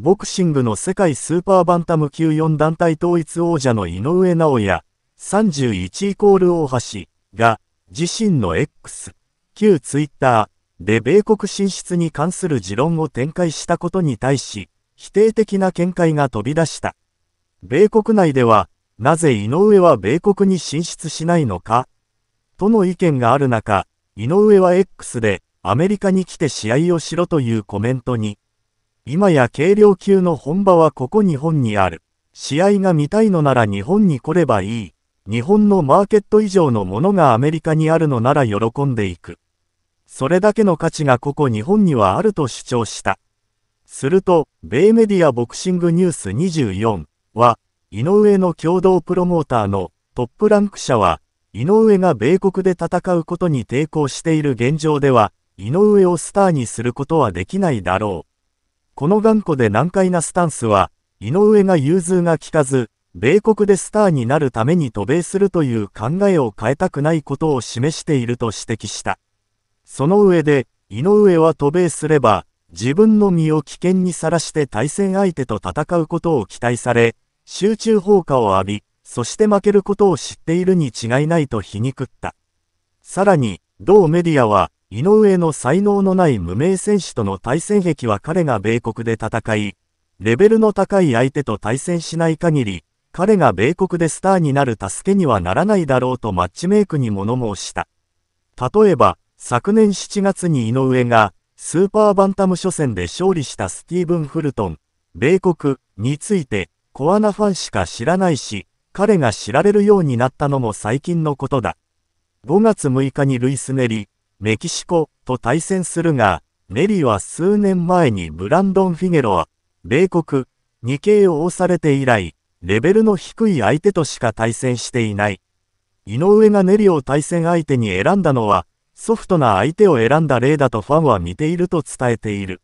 ボクシングの世界スーパーバンタム級4団体統一王者の井上尚弥、31イコール大橋が、自身の X、旧 Twitter で米国進出に関する持論を展開したことに対し、否定的な見解が飛び出した。米国内では、なぜ井上は米国に進出しないのかとの意見がある中、井上は X で、アメリカに来て試合をしろというコメントに、今や軽量級の本場はここ日本にある。試合が見たいのなら日本に来ればいい。日本のマーケット以上のものがアメリカにあるのなら喜んでいく。それだけの価値がここ日本にはあると主張した。すると、米メディアボクシングニュース24は、井上の共同プロモーターのトップランク社は、井上が米国で戦うことに抵抗している現状では、井上をスターにすることはできないだろう。この頑固で難解なスタンスは、井上が融通が利かず、米国でスターになるために渡米するという考えを変えたくないことを示していると指摘した。その上で、井上は渡米すれば、自分の身を危険にさらして対戦相手と戦うことを期待され、集中砲火を浴び、そして負けることを知っているに違いないと皮肉った。さらに、同メディアは、井上の才能のない無名選手との対戦壁は彼が米国で戦い、レベルの高い相手と対戦しない限り、彼が米国でスターになる助けにはならないだろうとマッチメイクに物申した。例えば、昨年7月に井上が、スーパーバンタム初戦で勝利したスティーブン・フルトン、米国について、コアナファンしか知らないし、彼が知られるようになったのも最近のことだ。5月6日にルイス・ネリ、メキシコと対戦するが、メリは数年前にブランドン・フィゲロは、米国、に k 押されて以来、レベルの低い相手としか対戦していない。井上がネリを対戦相手に選んだのは、ソフトな相手を選んだ例だとファンは見ていると伝えている。